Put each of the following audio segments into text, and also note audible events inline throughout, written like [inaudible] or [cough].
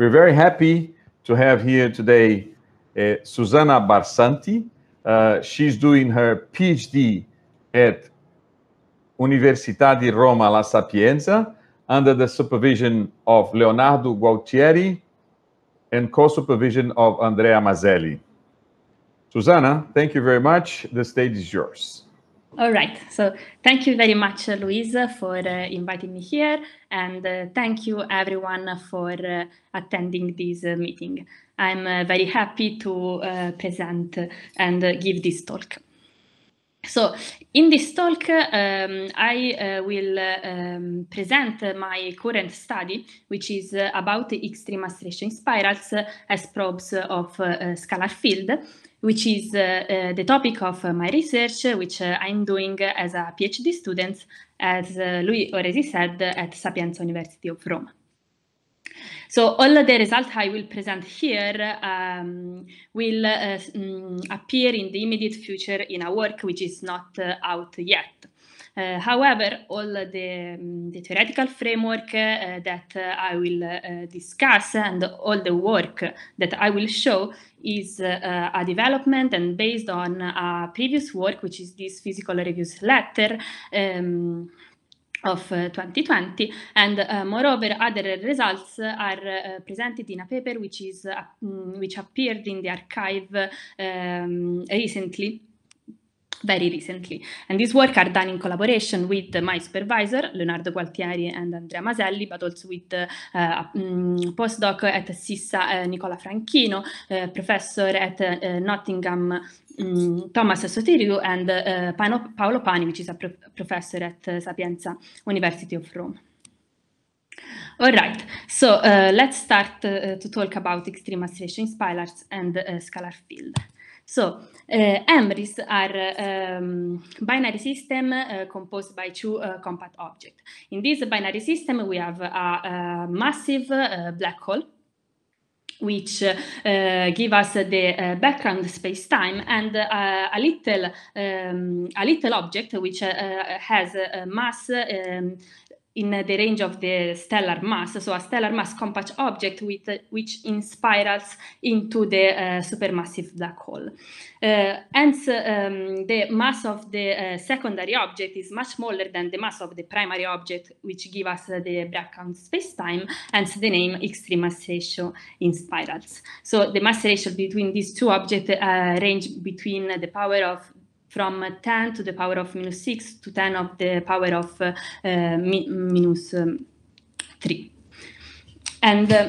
We're very happy to have here today uh, Susanna Barsanti. Uh, she's doing her PhD at Università di Roma La Sapienza under the supervision of Leonardo Gualtieri and co-supervision of Andrea Mazzelli. Susanna, thank you very much. The stage is yours. All right. So thank you very much, Luis, for uh, inviting me here. And uh, thank you, everyone, for uh, attending this uh, meeting. I'm uh, very happy to uh, present and give this talk. So in this talk, um, I will um, present my current study, which is about extreme acceleration spirals as probes of scalar field which is uh, uh, the topic of uh, my research, which I'm doing as a PhD student, as Louis already said, at Sapienza University of Rome. So all the results I will present here um, will uh, mm, appear in the immediate future in a work which is not uh, out yet. Eh, however, all the, mm, the theoretical framework eh, that I will eh, discuss and all the work that I will show is uh, a development and based on a previous work, which is this physical reviews letter um, of uh, 2020. And uh, moreover, other results are presented in a paper which is mm, which appeared in the archive um, recently. very recently. And this work are done in collaboration with my supervisor, Leonardo Gualtieri and Andrea Maselli, but also with uh, um, postdoc at SISA, uh, Nicola Franchino, uh, professor at uh, Nottingham um, Thomas Soteriu, and uh, Paolo, Pani, which is a pro professor at uh, Sapienza University of Rome. All right, so uh, let's start uh, to talk about extreme acceleration spirals and uh, scalar field. So uh, eh, MRIs are um, binary system uh, composed by two eh, compact objects. In this binary system, we have a, a massive black hole which give us the background space-time and a little um, a little object which has a mass um, in the range of the stellar mass. So a stellar mass compact object with, which in spirals into the uh, supermassive black hole. Uh, hence, um, the mass of the uh, secondary object is much smaller than the mass of the primary object, which give us the space spacetime, hence the name extreme mass ratio in spirals. So the mass ratio between these two objects uh, range between the power of from 10 to the power of minus 6 to 10 of the power of uh, mi minus, um, 3. And uh,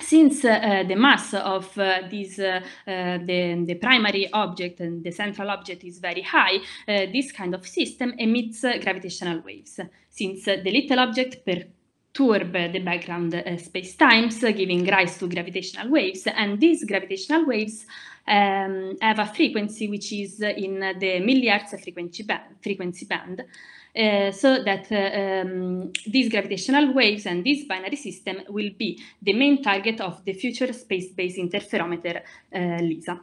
since uh, uh the mass of uh, this, uh, the, the, primary object and the central object is very high, this kind of system emits gravitational waves, since the little object per perturb the background uh, space times, giving rise to gravitational waves. And these gravitational waves um, have a frequency which is in the milliards frequency band. Frequency band. Uh, so that uh, um, these gravitational waves and this binary system will be the main target of the future space-based interferometer LISA.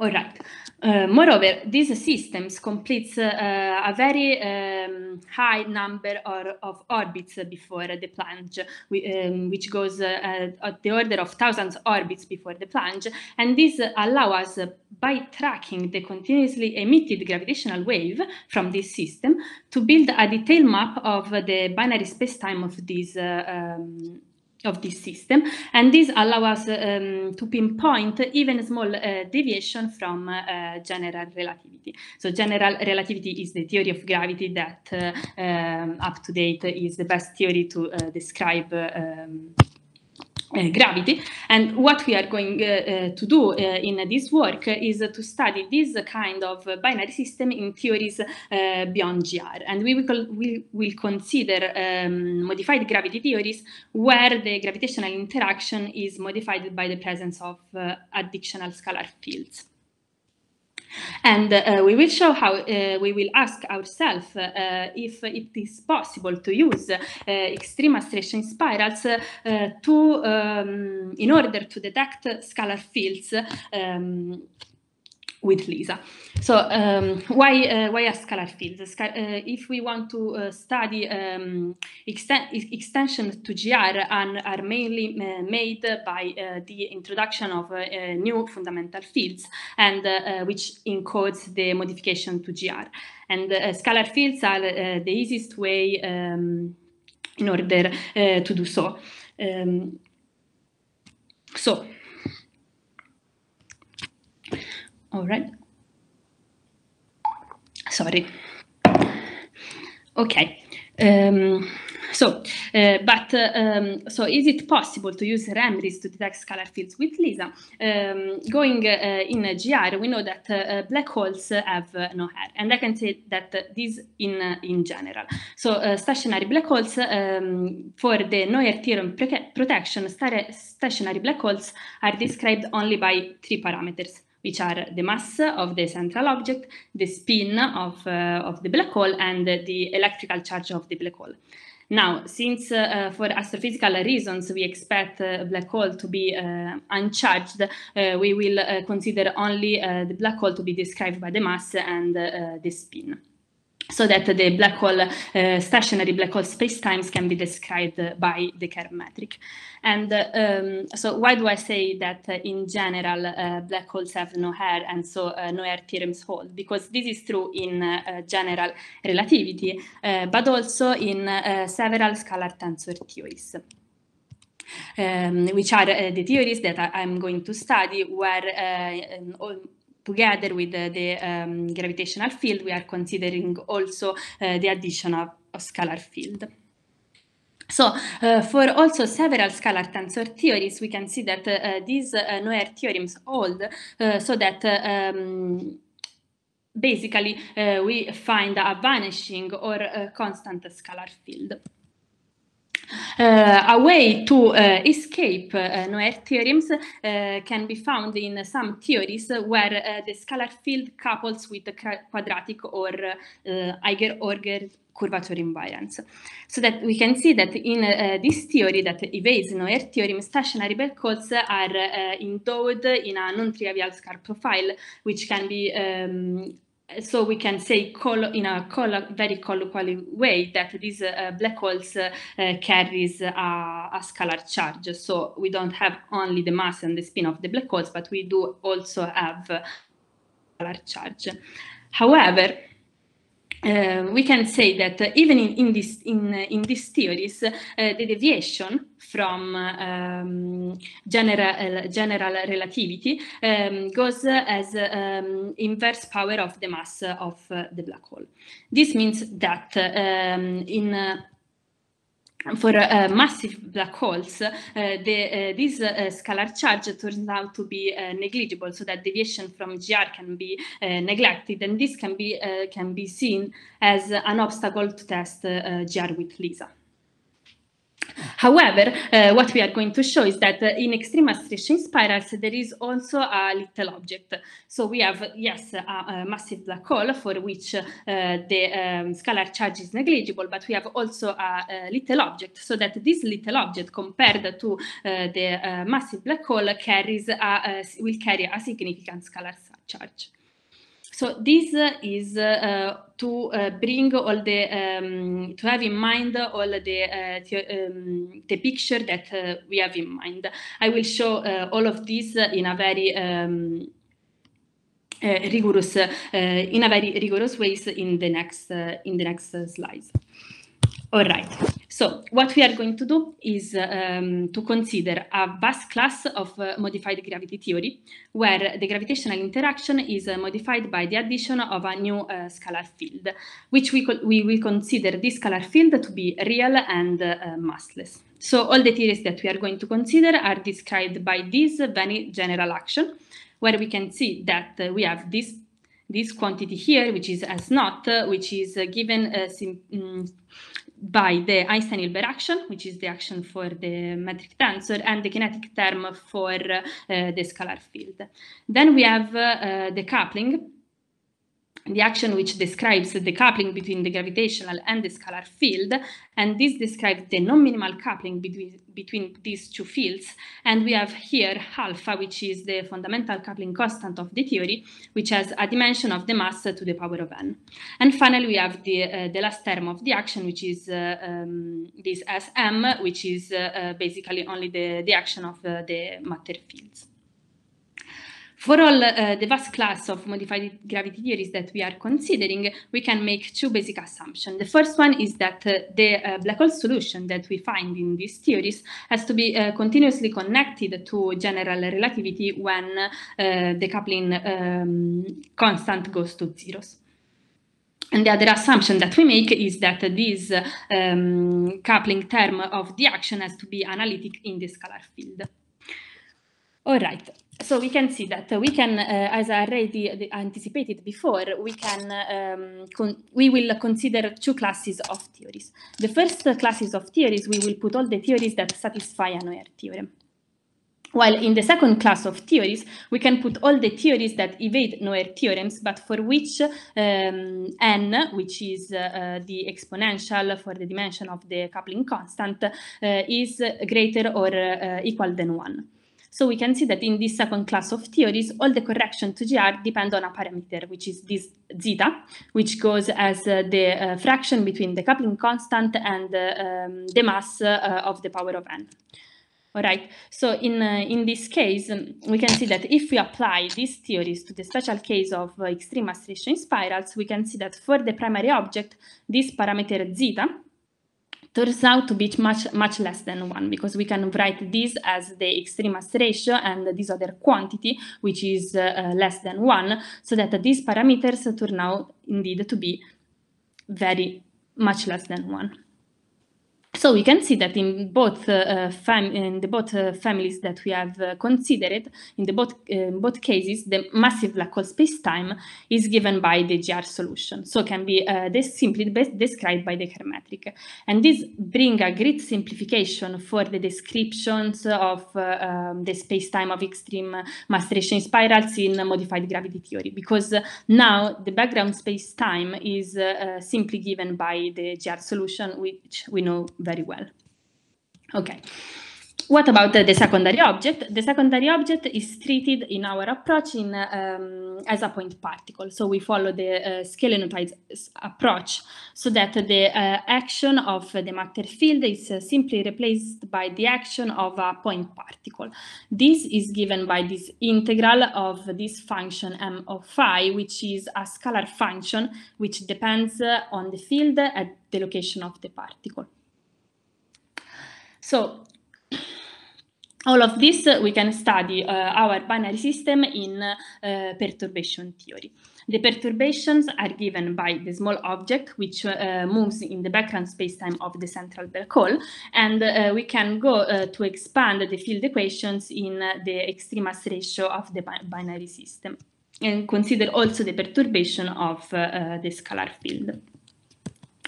All right. Uh, moreover, these systems completes uh, a very um, high number or, of orbits before the plunge, um, which goes uh, at the order of thousands orbits before the plunge, and this allow us, uh, by tracking the continuously emitted gravitational wave from this system, to build a detailed map of the binary spacetime of these uh, um, of this system and this allow us um, to pinpoint even small uh, deviation from uh, general relativity. So general relativity is the theory of gravity that uh, um, up to date is the best theory to uh, describe um, uh, gravity. And what we are going uh, uh, to do in this work is to study this kind of binary system in theories beyond GR. And we will, we will consider um, modified gravity theories where the gravitational interaction is modified by the presence of additional scalar fields. And uh, we will show how uh, we will ask ourselves uh, if it is possible to use uh, extreme acceleration spirals uh, to, um, in order to detect scalar fields um, with Lisa. So um, why uh, why a scalar field? uh, if we want to uh, study um, extensions to GR and are mainly uh, made by uh, the introduction of uh, new fundamental fields and which encodes the modification to GR. And scalar fields are the easiest way um, in order to do so. Um, so all right sorry okay um, so, uh, but uh, um, so is it possible to use remedies to detect scalar fields with LISA? Um, going uh, in GR, we know that uh, uh, black holes have uh, no hair, and I can say that this in in general. So, stationary black holes um, for the Noether theorem protection, stationary black holes are described only by three parameters: which are the mass of the central object, the spin of, uh, of the black hole, and the electrical charge of the black hole. Now, since uh, uh for astrophysical reasons we expect uh, black hole to be uh, uncharged, uh, we will consider only the black hole to be described by the mass and the spin so that the black hole, uh, stationary black hole spacetimes can be described uh, by the Kerr metric. And uh, um, so why do I say that uh, in general uh, black holes have no hair and so uh, no hair theorems hold? Because this is true in general relativity, but also in several scalar tensor theories. Um, which are the theories that I, am going to study where um, together with the, the um, gravitational field, we are considering also uh, the addition of, a scalar field. So uh, for also several scalar tensor theories, we can see that uh, uh these uh, Noer theorems hold uh, so that um, basically we find a vanishing or a constant scalar field. Uh, a way to uh, escape uh, Noether theorems uh, can be found in some theories where uh, the scalar field couples with the quadratic or uh, Eiger-Orger curvature invariants, So that we can see that in uh, this theory that evades Noether theorem, stationary black holes are uh, endowed in a non-trivial scalar profile, which can be um, so we can say in a very colloquial way that these uh, black holes uh, uh, carries a, a, scalar charge. So we don't have only the mass and the spin of the black holes, but we do also have scalar charge. However, uh, we can say that even in, in, this, in, in these theories, uh, the deviation from um, general, eh, general relativity um, goes as um, inverse power of the mass of uh, the black hole. This means that in uh, for uh, massive black holes, uh, the, uh, this scalar charge turns out to be negligible, so that deviation from GR can be neglected, and this can be can be seen as an obstacle to test GR with LISA. However, uh, what we are going to show is that uh, in extreme stretching spirals, there is also a little object. So we have, yes, a, a massive black hole for which uh, the um, scalar charge is negligible, but we have also a, a little object so that this little object compared to uh, the uh, massive black hole carries a, will carry a significant scalar charge. So this uh, is uh, uh, to bring all the um, to have in mind all the the, um, the, picture that we have in mind. I will show all of this in a very um, rigorous in a very rigorous ways in the next in the next slides. All right. So what we are going to do is um, to consider a vast class of uh, modified gravity theory, where the gravitational interaction is uh, modified by the addition of a new uh, scalar field, which we, we will consider this scalar field to be real and uh, massless. So all the theories that we are going to consider are described by this very general action, where we can see that uh, we have this this quantity here, which is S naught, uh, which is given um, by the Einstein Hilbert action, which is the action for the metric tensor, and the kinetic term for uh, the scalar field. Then we have uh, uh the coupling the action which describes the coupling between the gravitational and the scalar field, and this describes the non-minimal coupling between, between these two fields. And we have here alpha, which is the fundamental coupling constant of the theory, which has a dimension of the mass to the power of n. And finally, we have the, uh, the last term of the action, which is uh, um, this Sm, which is uh, uh, basically only the, the action of uh, the matter fields. For all uh, the vast class of modified gravity theories that we are considering, we can make two basic assumptions. The first one is that uh, the uh, black hole solution that we find in these theories has to be uh, continuously connected to general relativity when uh, the coupling um, constant goes to zeros. And the other assumption that we make is that this um, coupling term of the action has to be analytic in the scalar field. All right, so we can see that we can, uh, as I already anticipated before, we can um, we will consider two classes of theories. The first classes of theories, we will put all the theories that satisfy Noether theorem. While in the second class of theories, we can put all the theories that evade Noether theorems, but for which um, n, which is uh, the exponential for the dimension of the coupling constant, uh, is greater or uh, equal than 1. So we can see that in this second class of theories, all the correction to GR depend on a parameter, which is this zeta, which goes as uh, the uh, fraction between the coupling constant and uh, um, the mass uh, of the power of n. All right, so in, uh, in this case, um, we can see that if we apply these theories to the special case of uh, extreme acceleration spirals, we can see that for the primary object, this parameter zeta turns out to be much much less than one because we can write this as the extremist ratio and this other quantity which is uh, uh, less than one so that these parameters turn out indeed to be very much less than one. So we can see that in both uh, uh in the both uh, families that we have uh, considered, in the both uh, both cases, the massive black hole space-time is given by the GR solution, so can be uh, simply described by the Kerr metric, and this bring a great simplification for the descriptions of um, the space-time of extreme maceration spirals in modified gravity theory, because now the background space-time is simply given by the GR solution, which we know very well. Okay. What about the, secondary object? The secondary object is treated in our approach in, um, as a point particle. So we follow the uh, scalenotized approach so that the uh, action of the matter field is uh, simply replaced by the action of a point particle. This is given by this integral of this function m of phi, which is a scalar function which depends uh, on the field at the location of the particle. So all of this uh, we can study uh, our binary system in uh, perturbation theory. The perturbations are given by the small object which uh, moves in the background spacetime of the central black hole and uh, we can go uh, to expand the field equations in the extremis ratio of the bi binary system and consider also the perturbation of the scalar field.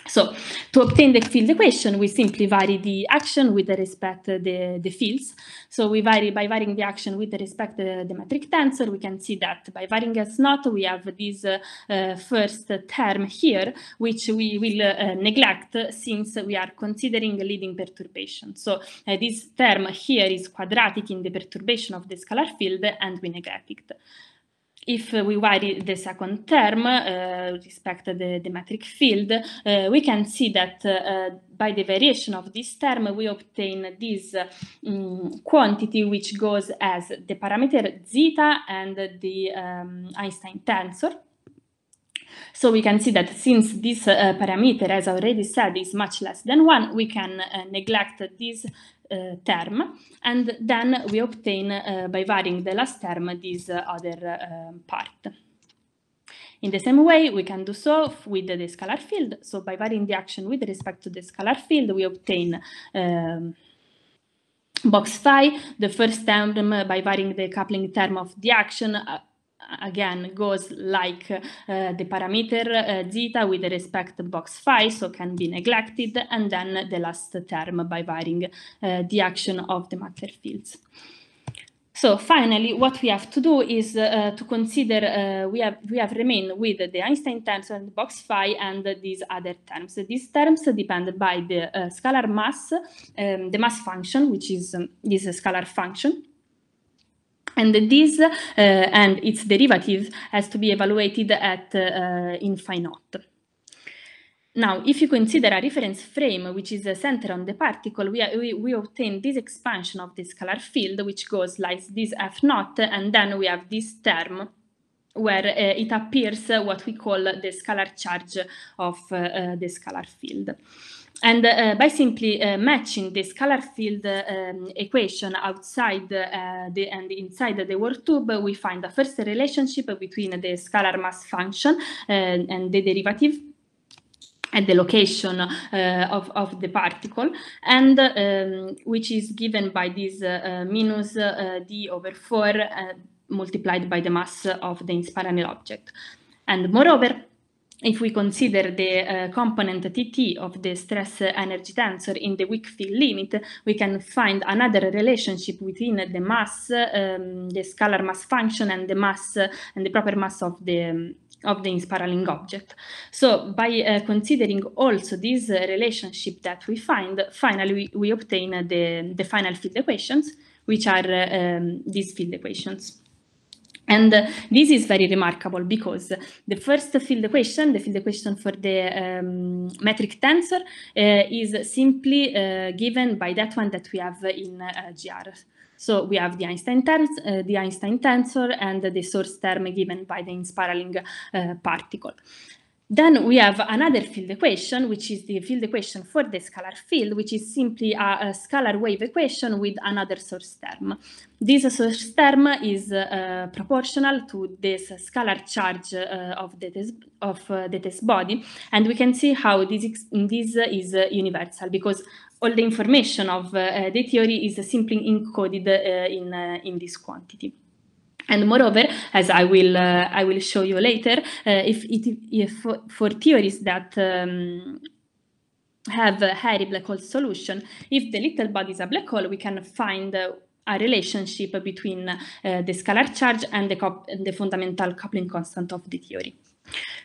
So to obtain the field equation, we simply vary the action with the respect to uh, the, the fields. So we vary by varying the action with the respect to uh, the metric tensor, we can see that by varying S not, we have this uh, uh, first term here, which we will uh, neglect since we are considering a leading perturbation. So this term here is quadratic in the perturbation of the scalar field and we neglect it if we vary the second term uh, respect the, the metric field, uh, we can see that uh, by the variation of this term, we obtain this um, quantity which goes as the parameter zeta and the um, Einstein tensor. So we can see that since this uh, parameter, as already said, is much less than 1, we can uh, neglect this Eh, term, and then we obtain, eh, by varying the last term, this eh, other part. In the same way, we can do so with the scalar field. So by varying the action with respect to the scalar field, we obtain um, box phi, the first term by varying the coupling term of the action again goes like uh, the parameter uh, zeta with respect to box phi, so can be neglected, and then the last term by varying uh, the action of the matter fields. So finally, what we have to do is uh, to consider uh, we have we have remained with the Einstein terms and box phi and these other terms. These terms depend by the uh, scalar mass, um, the mass function, which is um, this scalar function and this uh, and its derivatives has to be evaluated at uh, in phi naught. Now, if you consider a reference frame which is centered on the particle, we, are, we, we, obtain this expansion of the scalar field, which goes like this f naught, and then we have this term where uh, it appears what we call the scalar charge of uh, uh, the scalar field and uh, by simply uh, matching the scalar field um, equation outside uh, the, and inside the work tube, we find the first relationship between the scalar mass function uh, and the derivative at the location uh, of, of the particle and um, which is given by this uh, uh minus uh, d over 4 multiplied by the mass of the inspiral object. And moreover, if we consider the uh, component Tt of the stress energy tensor in the weak field limit, we can find another relationship between the mass, um, the scalar mass function and the mass uh, and the proper mass of the um, of the inspiraling object. So by uh, considering also this relationship that we find, finally we, we obtain the, the final field equations, which are um, these field equations. And uh, this is very remarkable because the first field equation, the field equation for the um, metric tensor, uh, is simply uh, given by that one that we have in uh, GR. So we have the Einstein, uh, the Einstein tensor and the source term given by the inspiraling uh, particle. Then we have another field equation, which is the field equation for the scalar field, which is simply a, a scalar wave equation with another source term. This source term is uh, proportional to this scalar charge uh, of, the test, of uh, the test body, and we can see how this, this is uh, universal, because all the information of uh, uh, the theory is simply encoded in, in this quantity and moreover as i will uh, i will show you later uh, if it if for, theories that um, have a hairy black hole solution if the little body is a black hole we can find uh, a relationship between uh, the scalar charge and the, and the fundamental coupling constant of the theory.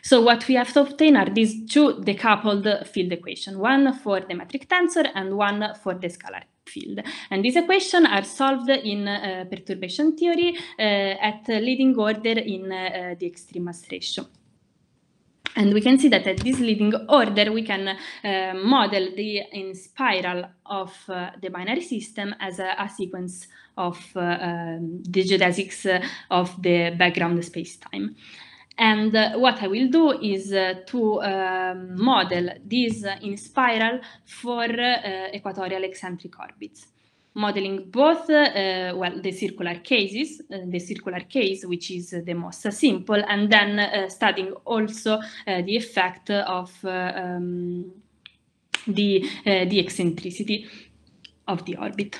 So what we have to obtain are these two decoupled field equations, one for the metric tensor and one for the scalar field. And these equations are solved in uh, perturbation theory uh, at leading order in uh, the extremis ratio. And we can see that at this leading order, we can uh, model the in spiral of uh, the binary system as a, a sequence of uh, um, the geodesics of the background space-time. And uh, what I will do is uh, to uh, model this uh, in spiral for uh, uh, equatorial eccentric orbits, modeling both, well, the circular cases, the circular case, which is the most simple, and then studying also the effect of um, the, the eccentricity of the orbit.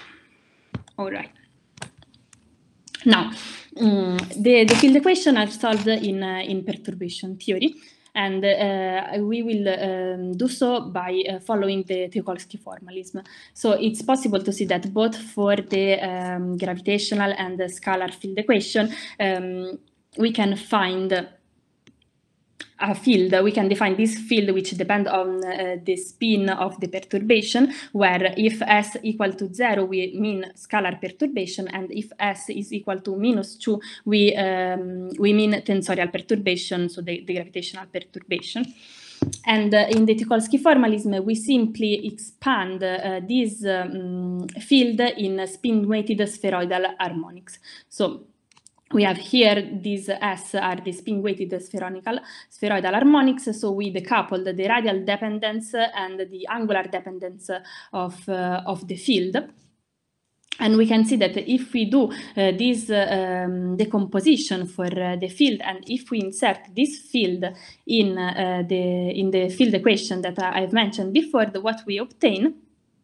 All right. Now, um, the, the field equation are solved in, uh, in perturbation theory, and uh, we will um, do so by uh, following the Tsiolkovsky formalism. So it's possible to see that both for the um, gravitational and the scalar field equation, um, we can find a field, we can define this field which depend on uh, the spin of the perturbation, where if s equal to zero, we mean scalar perturbation, and if s is equal to minus two, we um, we mean tensorial perturbation, so the, the gravitational perturbation. And uh, in the Tikhonovski formalism, we simply expand uh, this um, field in spin-weighted spheroidal harmonics. So we have here these S are the spin-weighted spherical, spheroidal harmonics, so we decoupled the radial dependence and the angular dependence of, uh, of the field. And we can see that if we do uh, this uh, um, decomposition for uh, the field, and if we insert this field in, uh, the, in the field equation that I've mentioned before, the, what we obtain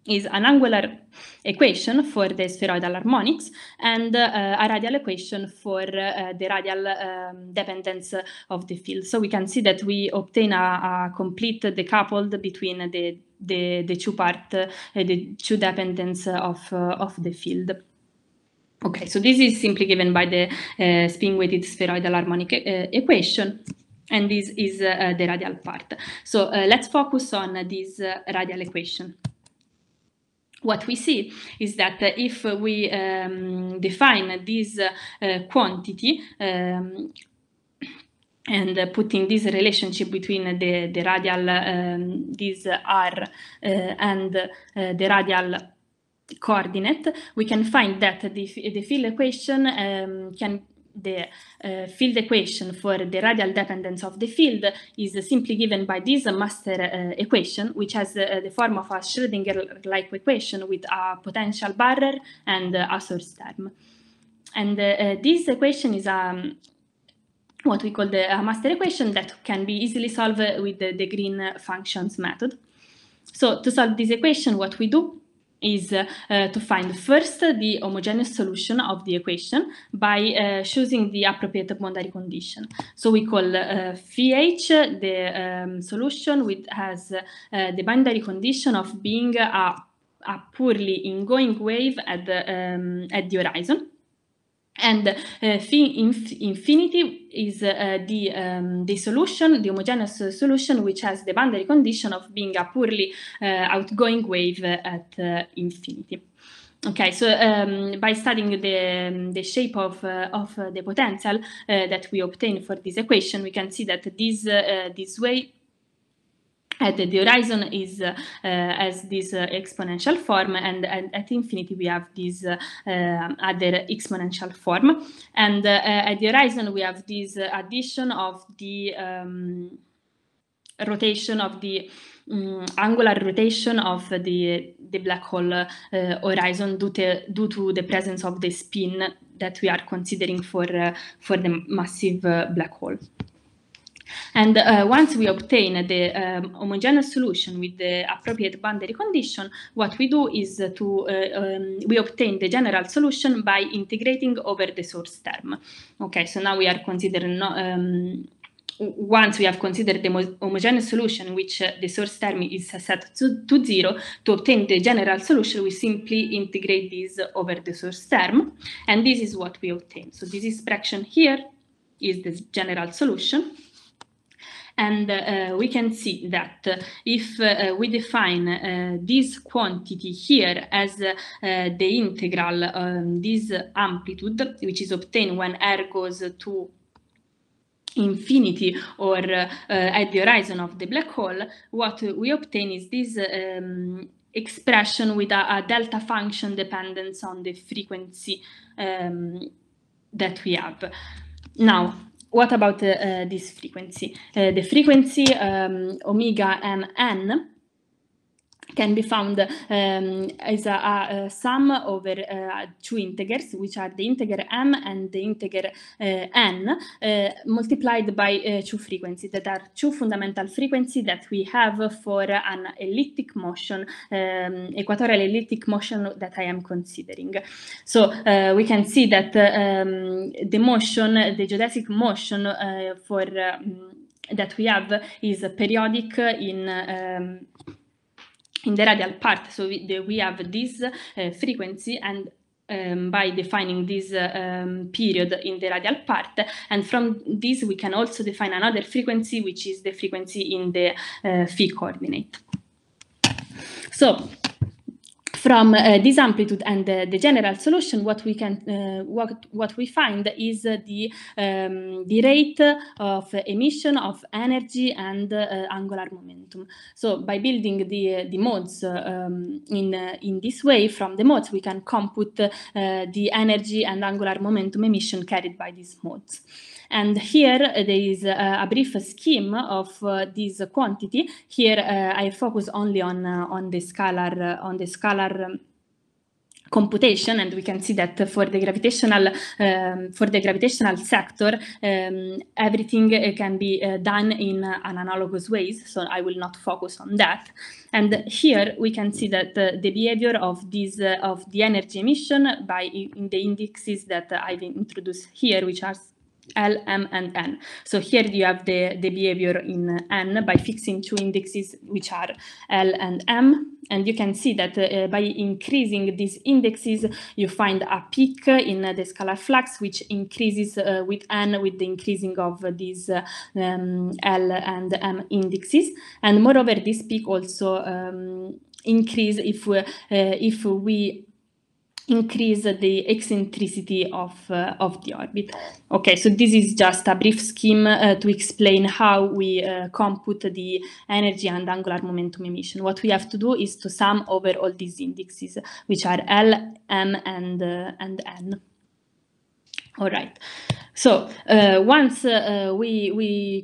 is an angular equation for the spheroidal harmonics and uh, a radial equation for uh, the radial um, dependence of the field. So we can see that we obtain a, a complete decoupled between the, the, the two part, uh, the two dependence of, uh, of the field. Okay, so this is simply given by the uh, spin-weighted spheroidal harmonic uh, equation and this is the radial part. So let's focus on this radial equation what we see is that uh, if we um, define this uh, quantity, um, and uh, putting this relationship between the, the radial, um, this r uh, and uh, the radial coordinate, we can find that the, the field equation um, can the uh, field equation for the radial dependence of the field is uh, simply given by this uh, master equation, which has uh, the form of a Schrödinger-like equation with a potential barrier and a source term. And uh, uh, this equation is um, what we call the master equation that can be easily solved with the, the green functions method. So to solve this equation, what we do is uh, to find first uh, the homogeneous solution of the equation by uh, choosing the appropriate boundary condition. So we call phi h the um, solution which has the boundary condition of being a, a poorly ingoing wave at the, um, at the horizon. And uh, inf- infinity is uh, the, um, the solution, the homogeneous solution, which has the boundary condition of being a purely uh, outgoing wave uh, at uh, infinity. Okay, so um, by studying the, um, the shape of, uh, of uh, the potential that we obtain for this equation, we can see that this, this wave at the horizon is uh, as this uh, exponential form and, and, at infinity we have this uh, uh, other exponential form and uh, at the horizon we have this addition of the um, rotation of the um, angular rotation of the the black hole horizon due to, due to the presence of the spin that we are considering for for the massive black hole. And uh, once we obtain the um, homogeneous solution with the appropriate boundary condition, what we do is to uh, um, we obtain the general solution by integrating over the source term. Okay, so now we are considering um, once we have considered the homogeneous solution, which uh, the source term is set to, to, zero, to obtain the general solution, we simply integrate this over the source term, and this is what we obtain. So this expression here is the general solution, and uh, we can see that if uh, we define uh, this quantity here as uh, the integral, um, this amplitude, which is obtained when r goes to infinity or uh, uh, at the horizon of the black hole, what we obtain is this um, expression with a, a, delta function dependence on the frequency um, that we have. Now, what about uh, this frequency? Uh, the frequency um, omega mn can be found um, as a, a, sum over uh, two integers, which are the integer m and the integer uh, n, uh, multiplied by uh, two frequencies that are two fundamental frequencies that we have for an elliptic motion, um, equatorial elliptic motion that I am considering. So uh, we can see that um, the motion, the geodesic motion uh, for um, that we have is periodic in um, in the radial part. So we, the, we have this uh, frequency and um, by defining this uh, um, period in the radial part. And from this, we can also define another frequency, which is the frequency in the uh, phi coordinate. So from uh, this amplitude and the general solution, what we can uh, what what we find is the um, the rate of emission of energy and uh, angular momentum. So by building the the modes um, in in this way, from the modes we can compute the energy and angular momentum emission carried by these modes. And here uh, there is uh, a brief scheme of uh, this quantity. Here I focus only on on the scalar on the scalar. Um, computation and we can see that for the gravitational um, for the gravitational sector um, everything uh, can be uh, done in uh, an analogous ways so I will not focus on that and here we can see that the behavior of these of the energy emission by in the indices that I've introduced here which are L, M, and N. So here you have the, the behavior in uh, N by fixing two indexes, which are L and M. And you can see that uh, by increasing these indexes, you find a peak in the scalar flux, which increases uh, with N with the increasing of these uh, um, L and M indexes. And moreover, this peak also um, increase if we, uh, if we increase the eccentricity of, uh, of the orbit. Okay, so this is just a brief scheme uh, to explain how we uh, compute the energy and angular momentum emission. What we have to do is to sum over all these indices, which are L, M, and, uh, and N. All right, so uh, once uh, we, we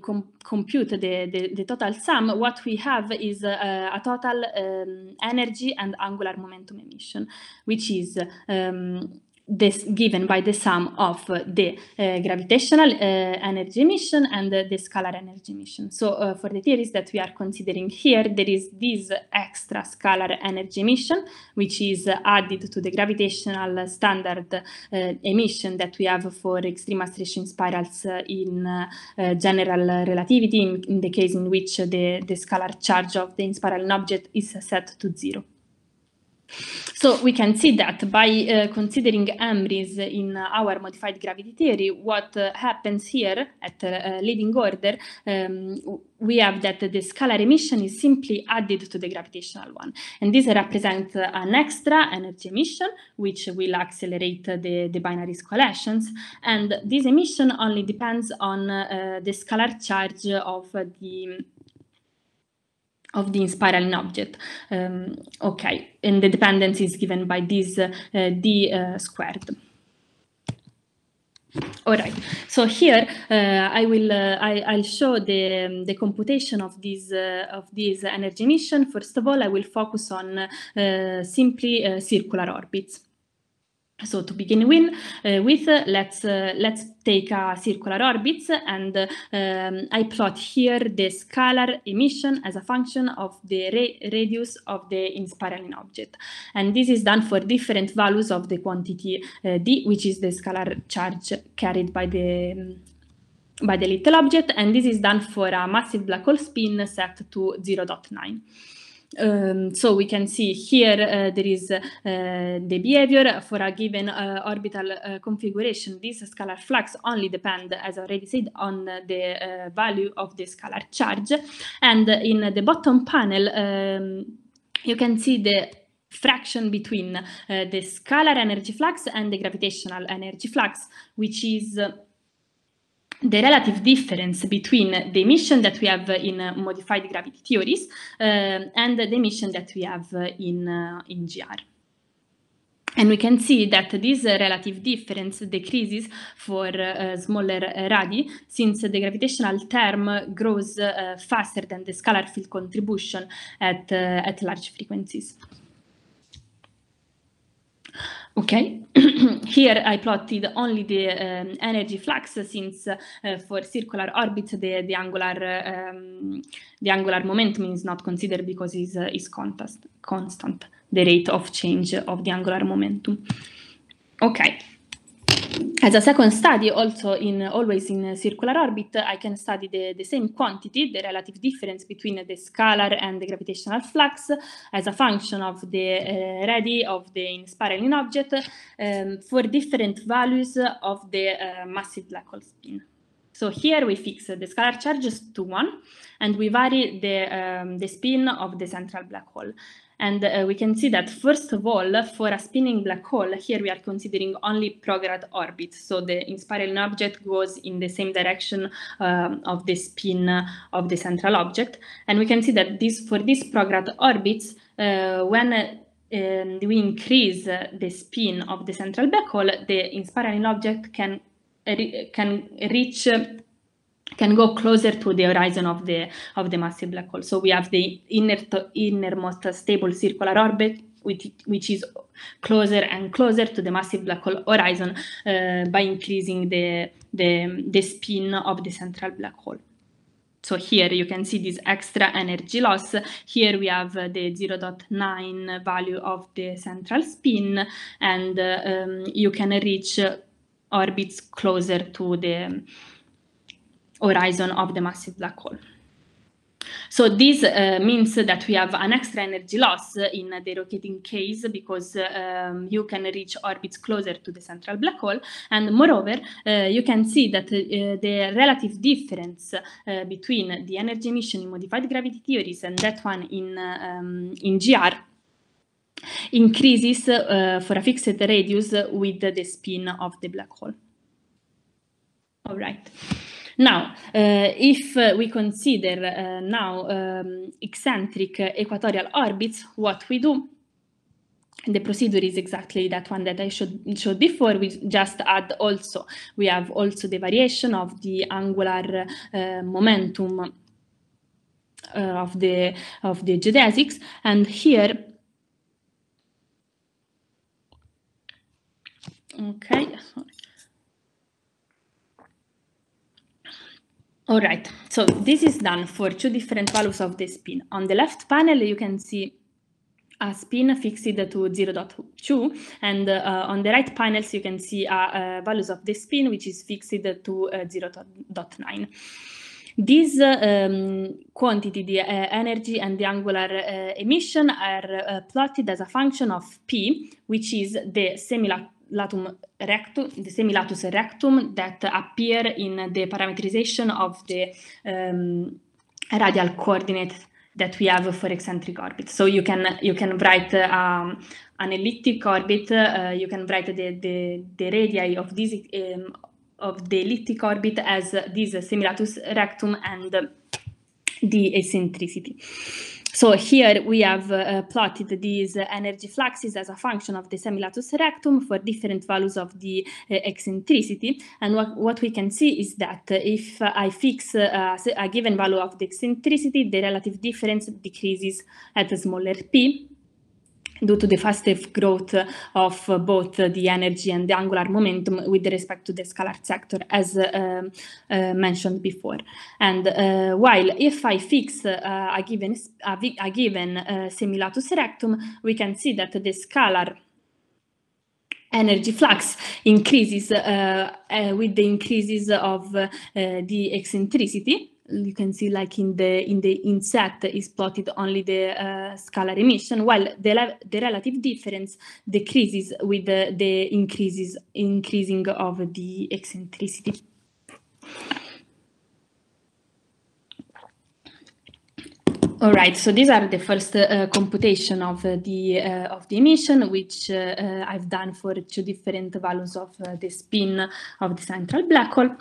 compute the, the, the, total sum, what we have is uh, a total um, energy and angular momentum emission, which is um, this given by the sum of the uh, gravitational uh, energy emission and uh, the scalar energy emission. So for the theories that we are considering here, there is this extra scalar energy emission, which is added to the gravitational standard emission that we have for extreme acceleration spirals in general relativity, in, in, the case in which the, the scalar charge of the in spiral object is set to zero. So we can see that by uh, considering MRIs in our modified gravity theory, what uh, happens here at uh, leading order, um, we have that the scalar emission is simply added to the gravitational one. And this represents an extra energy emission, which will accelerate the, the binary collisions. And this emission only depends on uh, the scalar charge of the of the spiraling object. Um, okay, and the dependence is given by this uh, d uh, squared. All right. So here uh, I will uh, I, will show the um, the computation of this uh, of this energy emission. First of all, I will focus on uh, simply uh, circular orbits. So to begin with, uh, with uh, let's uh, let's take a circular orbit, and um, I plot here the scalar emission as a function of the ra radius of the inspiraling object, and this is done for different values of the quantity uh, d, which is the scalar charge carried by the um, by the little object, and this is done for a massive black hole spin set to 0.9. Um, so we can see here uh, there is uh, the behavior for a given uh, orbital uh, configuration. This scalar flux only depend, as already said, on the uh, value of the scalar charge. And in the bottom panel, um, you can see the fraction between uh, the scalar energy flux and the gravitational energy flux, which is the relative difference between the emission that we have in uh, modified gravity theories uh, and the emission that we have uh, in, uh, in GR. And we can see that this uh, relative difference decreases for uh, smaller radii since the gravitational term grows faster than the scalar field contribution at, at large frequencies. Okay. [clears throat] Here I plotted only the um, energy flux since uh, for circular orbit the, the angular um, the angular momentum is not considered because it uh, is eh, constant constant the rate of change of the angular momentum. Okay. as a second study, also in always in circular orbit, I can study the, the same quantity, the relative difference between the scalar and the gravitational flux as a function of the uh, of the spiraling object um, for different values of the uh, massive black hole spin. So here we fix the scalar charges to 1 and we vary the, um, the spin of the central black hole. And uh, we can see that, first of all, for a spinning black hole, here we are considering only prograd orbit. So the inspiring object goes in the same direction um, of the spin uh, of the central object. And we can see that this, for these prograd orbits, uh, when uh, we increase the spin of the central black hole, the inspiring object can, can reach can go closer to the horizon of the of the massive black hole. So we have the inner innermost stable circular orbit, which, which is closer and closer to the massive black hole horizon uh, by increasing the, the the spin of the central black hole. So here you can see this extra energy loss. Here we have uh, the 0.9 value of the central spin, and uh, um, you can reach orbits closer to the horizon of the massive black hole. So this uh, means that we have an extra energy loss in the rotating case because um, you can reach orbits closer to the central black hole. And moreover, uh, you can see that uh, the relative difference uh, between the energy emission in modified gravity theories and that one in, um, in GR increases uh, for a fixed radius with the spin of the black hole. All right. Now, uh, if uh, we consider uh, now um, eccentric equatorial orbits, what we do the procedure is exactly that one that I showed, showed before. We just add also, we have also the variation of the angular uh, momentum uh, of the of the geodesics and here okay sorry. All right, so this is done for two different values of the spin. On the left panel, you can see a spin fixed to 0 0.2 and uh, on the right panels you can see uh, uh, values of the spin which is fixed to uh, 0 0.9. These uh, um, quantity, the uh, energy and the angular emission are plotted as a function of p which is the semi latum rectum the semi latus rectum that appear in the parameterization of the um radial coordinate that we have for eccentric orbit so you can you can write um an elliptic orbit uh, you can write the the the radii of this um, of the elliptic orbit as this semi latus rectum and the eccentricity So here we have uh, uh plotted these uh, energy fluxes as a function of the semilatus rectum for different values of the uh, eccentricity. And what, what we can see is that if I fix uh, a given value of the eccentricity, the relative difference decreases at a smaller p due to the faster growth of both the energy and the angular momentum with respect to the scalar sector, as uh, uh, mentioned before. And uh, while if I fix uh, a given, a, a given uh, simulatus rectum, we can see that the scalar energy flux increases uh, with the increases of the eccentricity you can see like in the in the insect is plotted only the uh, scalar emission while the, the relative difference decreases with the, the increases increasing of the eccentricity All right, so these are the first uh, computation of uh, the uh, of the emission, which uh, uh, I've done for two different values of uh, the spin of the central black hole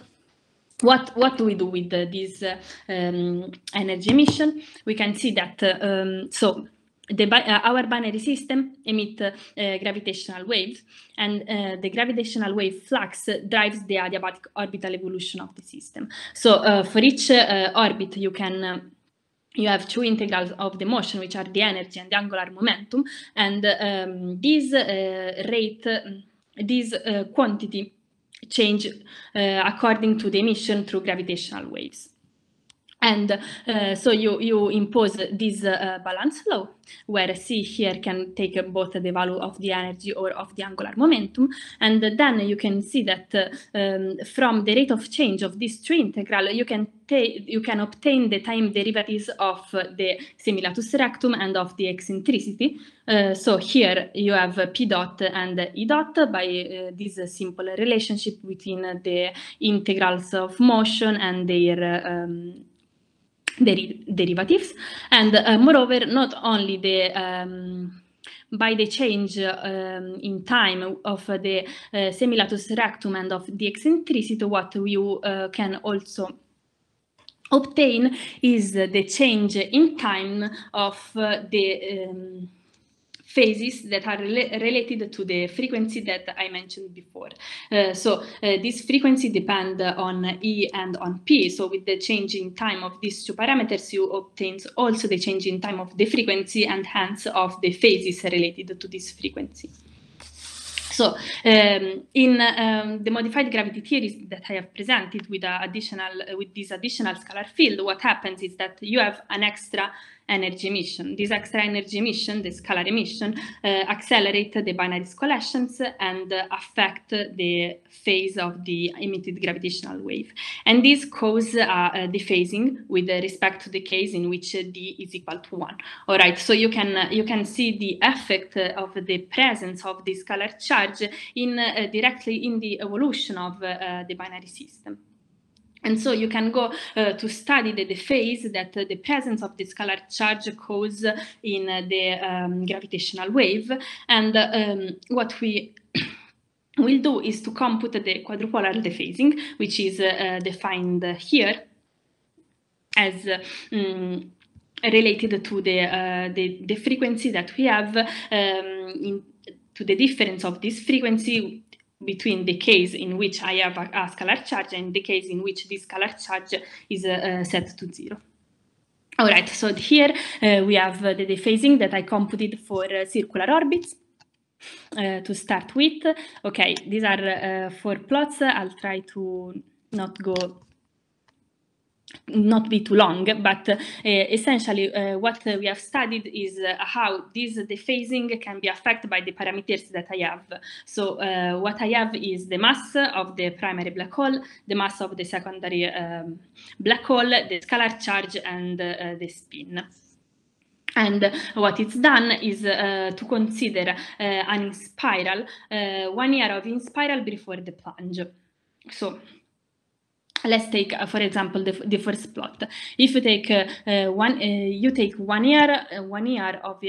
what what do we do with uh, this uh, um, energy emission? We can see that uh, um, so. The, uh, our binary system emit uh, uh, gravitational waves, and the gravitational wave flux drives the adiabatic orbital evolution of the system. So, for each orbit, you can you have two integrals of the motion, which are the energy and the angular momentum, and um, this rate, mm, this quantity change uh, according to the emission through gravitational waves and uh, so you, you impose this uh, balance law where c here can take both the value of the energy or of the angular momentum and then you can see that uh, um, from the rate of change of this tree integral you can you can obtain the time derivatives of the simulatus rectum and of the eccentricity uh, so here you have p dot and e dot by uh, this simple relationship between the integrals of motion and their um, deri derivatives. And uh, moreover, not only the um, by the change um, in time of the uh, semilatus rectum and of the eccentricity, what you uh, can also obtain is the change in time of uh, the um, phases that are related to the frequency that I mentioned before. Uh, so uh, this frequency depend on E and on P. So with the change in time of these two parameters, you obtain also the change in time of the frequency and hence of the phases related to this frequency. So um, in um, the modified gravity theories that I have presented with additional with this additional scalar field, what happens is that you have an extra energy emission. This extra energy emission, the scalar emission, uh, accelerate the binary collisions and uh, affect the phase of the emitted gravitational wave. And this cause uh, uh phasing with respect to the case in which d is equal to 1. All right, so you can, uh, you can see the effect uh, of the presence of the scalar charge in directly in the evolution of the binary system. And so you can go uh, to study the, the phase that uh, the presence of the scalar charge cause in uh, the um, gravitational wave. And um, what we [coughs] will do is to compute the quadrupolar dephasing, which is uh, uh, defined here as um, related to the, uh, the, the frequency that we have um, in, to the difference of this frequency between the case in which I have a, a, scalar charge and the case in which this scalar charge is uh, uh set to zero. All right, so here uh, we have uh, the defacing that I computed for uh, circular orbits. Uh, to start with, okay, these are four plots. I'll try to not go not be too long, but uh, essentially uh, what we have studied is eh, how this dephasing can be affected by the parameters that I have. So what I have is the mass of the primary black hole, the mass of the secondary um, black hole, the scalar charge, and the spin. And what it's done is uh, to consider an spiral, one year of in spiral before the plunge. So let's take uh, for example the, the, first plot if you take uh, uh one uh, you take one year uh, one year of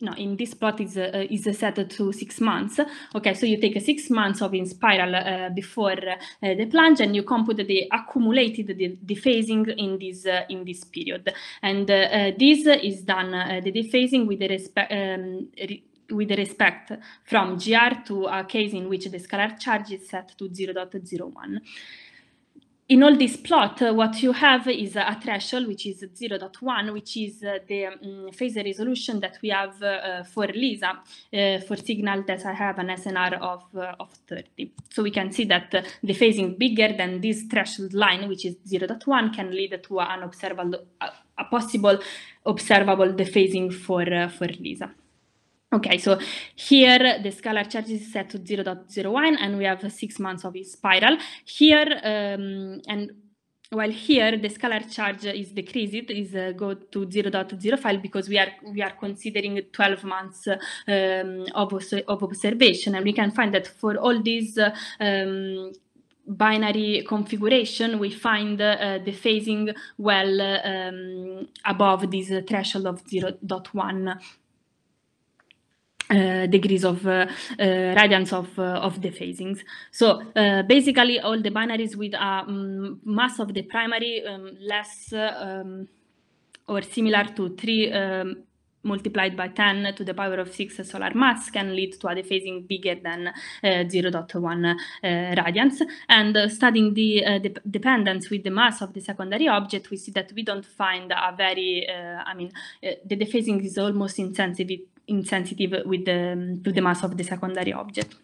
no, in this plot is uh, is set to six months. Okay, so you take six months of in spiral uh, before uh, the plunge, and you compute the accumulated defacing dephasing in this in this period. And this is done the dephasing with the respect. Um, re with respect from GR to a case in which the scalar charge is set to 0.01 in all this plot, uh, what you have is a threshold, which is 0.1, which is uh, the um, phase resolution that we have uh, uh, for LISA uh, for signal that I have an SNR of, of 30. So we can see that the phasing bigger than this threshold line, which is 0.1, can lead to an observable, a possible observable dephasing for, for LISA. Okay, so here the scalar charge is set to 0 0.01 and we have six months of its spiral. Here, um, and while here the scalar charge is decreased, is uh, go to 0 0.05 because we are we are considering 12 months um, of, of observation and we can find that for all these uh, um, binary configuration, we find uh, the phasing well um, above this threshold of 0.1 uh, degrees of uh, uh, radiance of, uh, of the phasings. So uh, basically all the binaries with a uh, um, mass of the primary um, less um, or similar to 3 um, multiplied by 10 to the power of 6 solar mass can lead to a phasing bigger than 0.1 radians. And studying the de dependence with the mass of the secondary object, we see that we don't find a very, I mean, the defacing is almost insensitive insensitive with the, um, to the mass of the secondary object.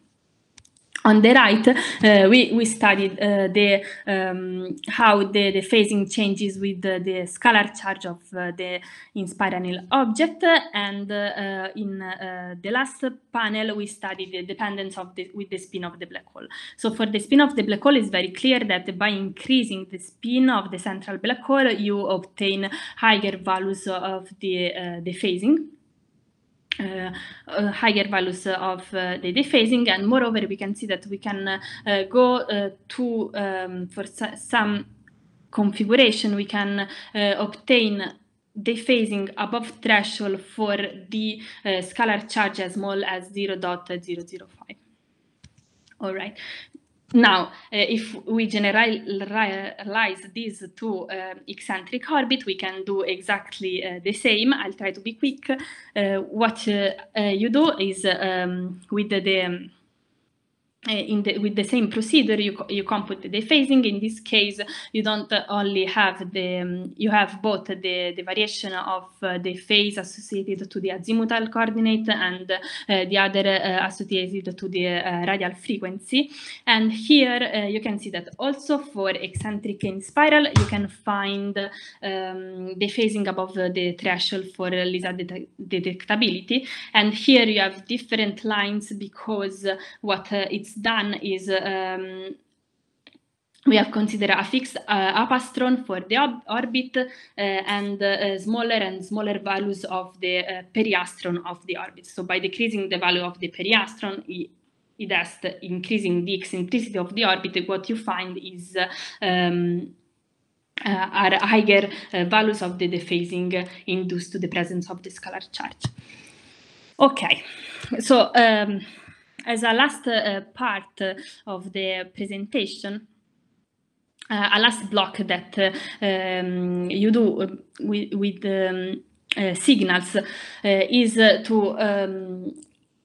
On the right, uh, we, we studied uh, the, um, how the, the phasing changes with the, the scalar charge of uh, the inspiral object. And uh, in uh, the last panel, we studied the dependence of the, with the spin of the black hole. So for the spin of the black hole, it's very clear that by increasing the spin of the central black hole, you obtain higher values of the, uh, the phasing. Uh, uh, higher values of uh, the phasing and moreover we can see that we can uh, go uh, to um, for some configuration we can uh, obtain the above threshold for the scalar charge as small as 0 0.005 all right now, uh, if we generalize these to uh, eccentric orbit, we can do exactly uh, the same. I'll try to be quick. Uh, what uh, uh, you do is um, with the, the um, Eh, the, with the same procedure you, you compute the phasing in this case you don't only have the um, you have both the, the variation of uh, the phase associated to the azimuthal coordinate and uh, the other uh, associated to the uh, radial frequency and here uh, you can see that also for eccentric in spiral you can find um, the phasing above the threshold for LISA det detectability and here you have different lines because what uh, it's done is um, we have considered a fixed uh, apastron for the ob- orbit uh, and uh, smaller and smaller values of the uh, periastron of the orbit. So by decreasing the value of the periastron, it, it increasing the eccentricity of the orbit, what you find is um, uh, are higher uh, values of the defacing induced to the presence of the scalar charge. Okay, so um, as a last uh, part of the presentation, uh, a last block that uh, um, you do uh, with, with um, uh, signals is to um,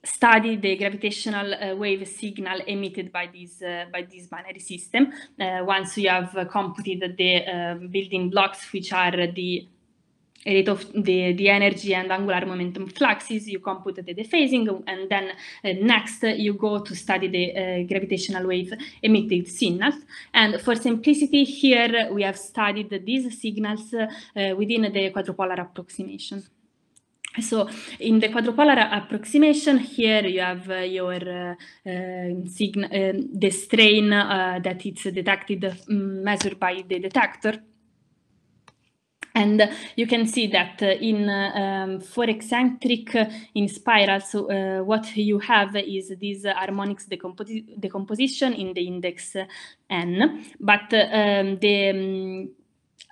study the gravitational uh, wave signal emitted by this uh, by this binary system. Uh, once you have completed the um, building blocks, which are the rate of the, the energy and angular momentum fluxes, you compute the dephasing, and then uh, next you go to study the uh, gravitational wave emitted signals. And for simplicity, here we have studied these signals uh, within the quadrupolar approximation. So in the quadrupolar approximation, here you have uh, your uh, uh, the strain uh, that is detected mm, measured by the detector and you can see that uh, in um, for eccentric uh, in spirals, so uh, what you have is this harmonics decompos decomposition in the index uh, n but um, the um,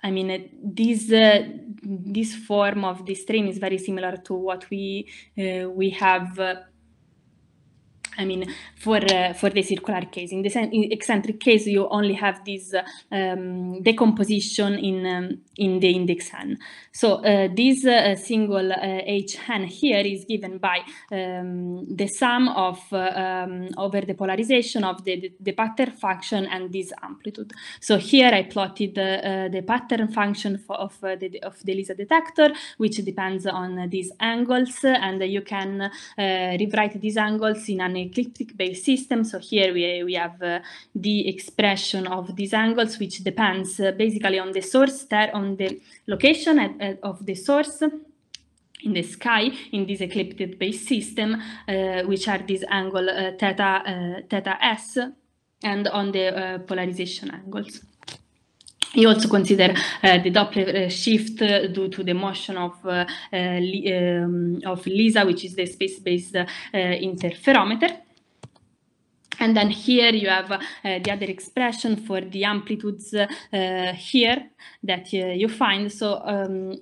I mean, this uh, this form of the stream is very similar to what we uh, we have I mean, for uh, for the circular case, in the eccentric case, you only have this uh, um, decomposition in um, in the index n. So uh, this uh, single uh, h n here is given by um, the sum of uh, um, over the polarization of the, the, the pattern function and this amplitude. So here I plotted the pattern function for, of the of the LISA detector, which depends on these angles, and you can rewrite these angles in an ecliptic based system. So here we, we have uh, the expression of these angles, which depends uh, basically on the source, on the location at, at, of the source in the sky in this ecliptic based system, uh, which are these angle uh, theta, uh, theta s and on the uh, polarization angles you also consider uh, eh, the Doppler shift due to the motion of uh, um, of LISA, which is the space-based interferometer. And then here you have the other expression for the amplitudes here that you find. So um,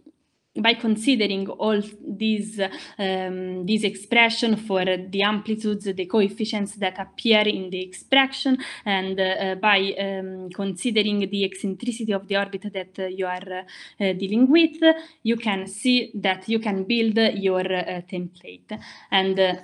by considering all these um, these expression for the amplitudes, the coefficients that appear in the expression, and uh, by um, considering the eccentricity of the orbit that uh, you are uh, dealing with, you can see that you can build your uh, template and uh,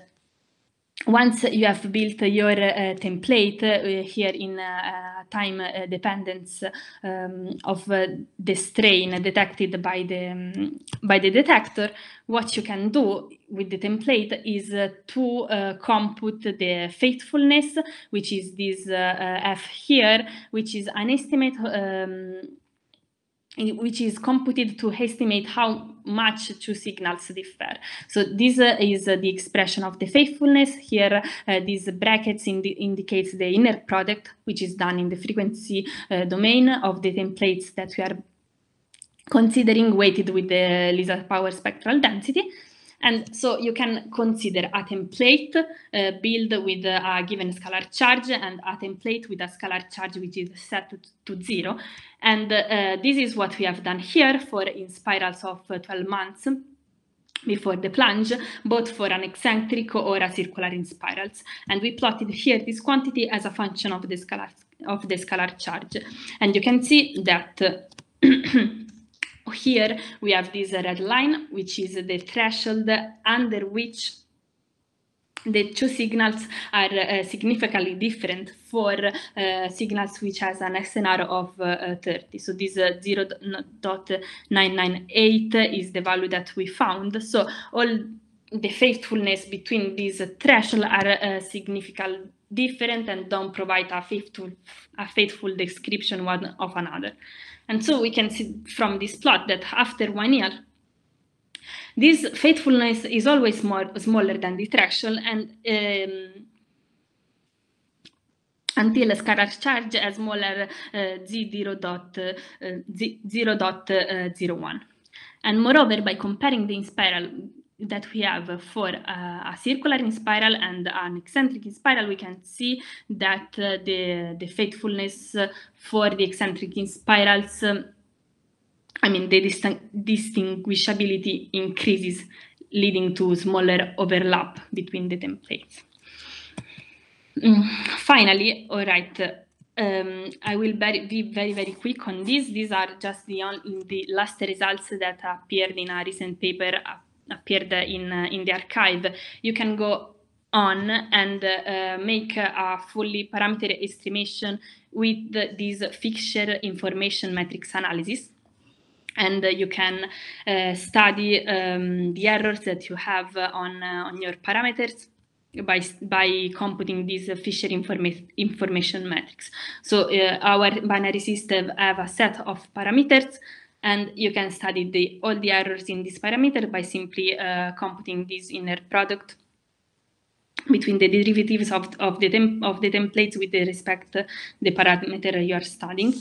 once you have built your uh, template uh, here in uh, time uh, dependence um, of uh, the strain detected by the um, by the detector, what you can do with the template is uh, to compute the faithfulness, which is this f here, which is an estimate. Um, which is computed to estimate how much two signals differ. So this uh, is uh, the expression of the faithfulness. Here, uh, these brackets indi indicates the inner product, which is done in the frequency uh, domain of the templates that we are considering weighted with the Lisa power spectral density. And so you can consider a template uh, built with a given scalar charge and a template with a scalar charge which is set to, to zero. And uh, this is what we have done here for in spirals of 12 months before the plunge, both for an eccentric or a circular in spirals. And we plotted here this quantity as a function of the scalar, of the scalar charge. And you can see that [clears throat] Here we have this red line, which is the threshold under which the two signals are uh, significantly different for uh, signals which has an SNR of uh, 30. So this uh, 0.998 is the value that we found. So all the faithfulness between these thresholds are uh, significantly different and don't provide a faithful, a faithful description one of another. And so we can see from this plot that after one year, this faithfulness is always more smaller than the traction, and um, until a scalar charge as smaller uh, z0.01. Uh, uh and moreover, by comparing the spiral that we have for uh, a circular in spiral and an eccentric in spiral, we can see that uh, the, the faithfulness for the eccentric in spirals, um, I mean, the distin distinguishability increases, leading to smaller overlap between the templates. Mm, finally, all right, um, I will be very, very quick on this. These are just the, the last results that appeared in a recent paper uh, appeared in uh, in the archive, you can go on and uh, make a fully parameter estimation with this fixture information matrix analysis. And you can uh, study um, the errors that you have on, uh, on your parameters by, by computing this Fisher informa information matrix. So uh, our binary system have a set of parameters and you can study the, all the errors in this parameter by simply uh, computing this inner product between the derivatives of, of, the, of the templates with the respect to the parameter you are studying.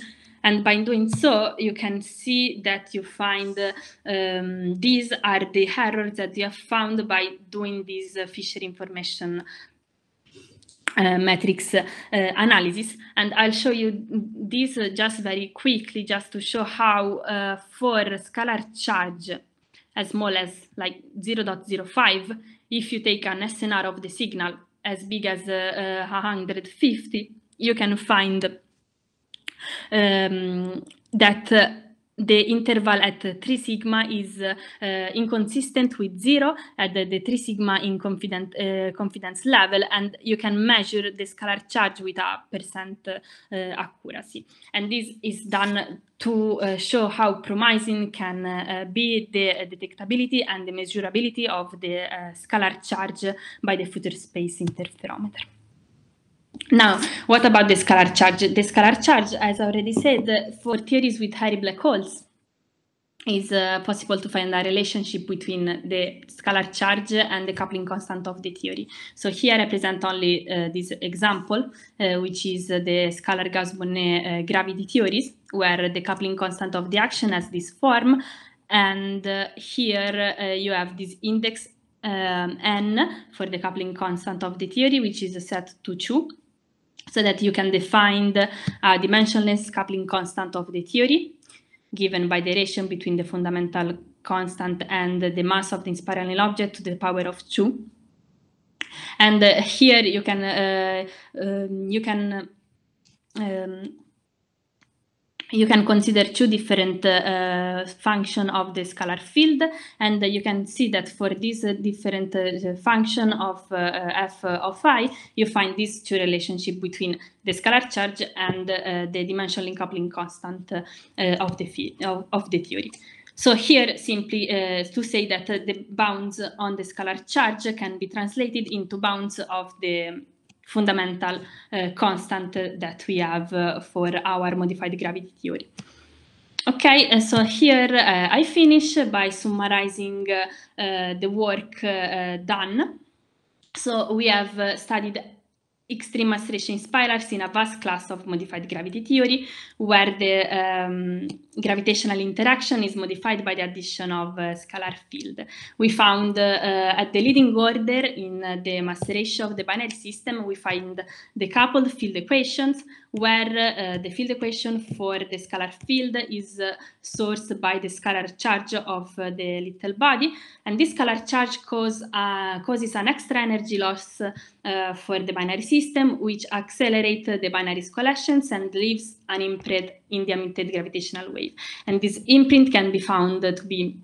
And by doing so, you can see that you find uh, um, these are the errors that you have found by doing this uh, Fisher information uh, matrix uh, uh, analysis. And I'll show you this just very quickly, just to show how uh, for scalar charge as small as like 0.05, if you take an SNR of the signal as big as uh, uh, 150, you can find um, that the interval at 3 sigma is uh, uh, inconsistent with zero at the, the 3 sigma in confident, uh, confidence level and you can measure the scalar charge with a percent uh, accuracy. And this is done to uh, show how promising can uh, be the detectability and the measurability of the scalar charge by the future space interferometer. Now, what about the scalar charge? The scalar charge, as I already said, for theories with hairy black holes, is uh, possible to find a relationship between the scalar charge and the coupling constant of the theory. So here I present only uh, this example, uh, which is the scalar Gauss-Bonnet uh, gravity theories, where the coupling constant of the action has this form. And uh, here uh, you have this index um, n for the coupling constant of the theory, which is set to 2 so that you can define the uh, dimensionless coupling constant of the theory given by the ratio between the fundamental constant and the mass of the spiraling object to the power of 2 and uh, here you can uh, um, you can um, you can consider two different uh, function of the scalar field and you can see that for this uh, different uh, function of uh, f of i you find these two relationship between the scalar charge and uh, the dimensional coupling constant uh, of the of, of, the theory so here simply to say that the bounds on the scalar charge can be translated into bounds of the fundamental eh, constant that we have eh, for our modified gravity theory. Okay, eh, so here uh, I finish by summarizing uh, the work uh, done. So we have studied extreme acceleration spirals in a vast class of modified gravity theory, where the um, gravitational interaction is modified by the addition of uh, scalar field. We found uh, at the leading order in the mass ratio of the binary system, we find the coupled field equations where uh, the field equation for the scalar field is uh, sourced by the scalar charge of uh, the little body. And this scalar charge cause, causes an extra energy loss for the binary system, which accelerates the binary's collisions and leaves an imprint in the emitted gravitational wave. And this imprint can be found to be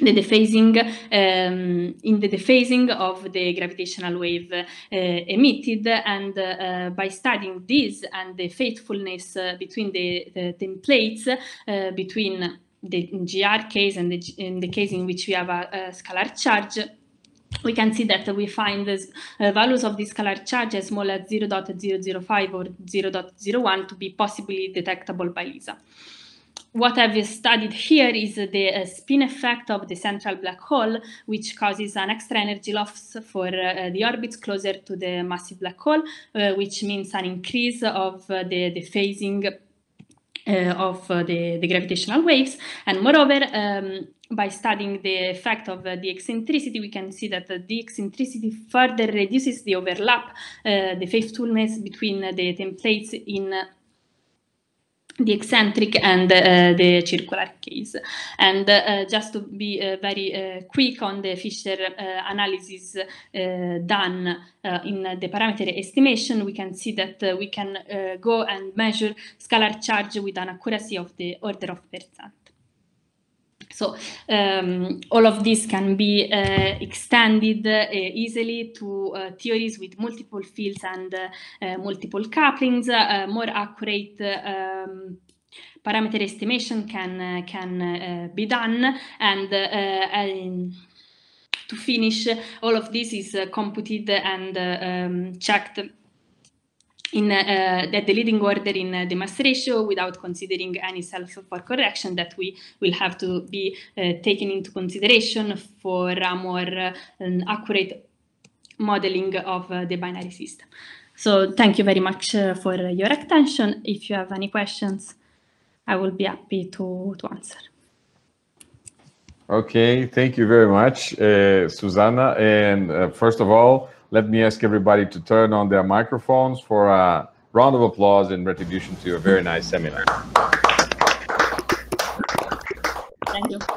the defacing um, in the defacing of the gravitational wave uh, emitted and uh, by studying this and the faithfulness uh, between the, the templates uh, between the GR case and the, in the case in which we have a, a scalar charge we can see that we find the uh, values of the scalar charge as small as 0.005 or 0.01 to be possibly detectable by LISA what I've studied here is the uh, spin effect of the central black hole, which causes an extra energy loss for uh, uh the orbits closer to the massive black hole, uh, which means an increase of uh, the, the phasing uh, of the, the gravitational waves. And moreover, um, by studying the effect of the eccentricity, we can see that the eccentricity further reduces the overlap, the faithfulness between the templates in the eccentric and uh, the circular case. And uh, just to be uh, very uh, quick on the Fisher uh, analysis uh, done in the parameter estimation, we can see that we can go and measure scalar charge with an accuracy of the order of percent. So um, all of this can be uh, extended uh, easily to uh, theories with multiple fields and uh, uh, multiple couplings. Uh, more accurate um, parameter estimation can can be done, and, to finish, all of this is computed and um, checked in uh, that the leading order in uh, the mass ratio without considering any self for correction that we will have to be uh, taken into consideration for a more uh, accurate modeling of uh, the binary system. So thank you very much uh, for your attention. If you have any questions, I will be happy to, to answer. Okay, thank you very much, Susanna. And first of all, let me ask everybody to turn on their microphones for a round of applause in retribution to a very nice seminar. Thank you.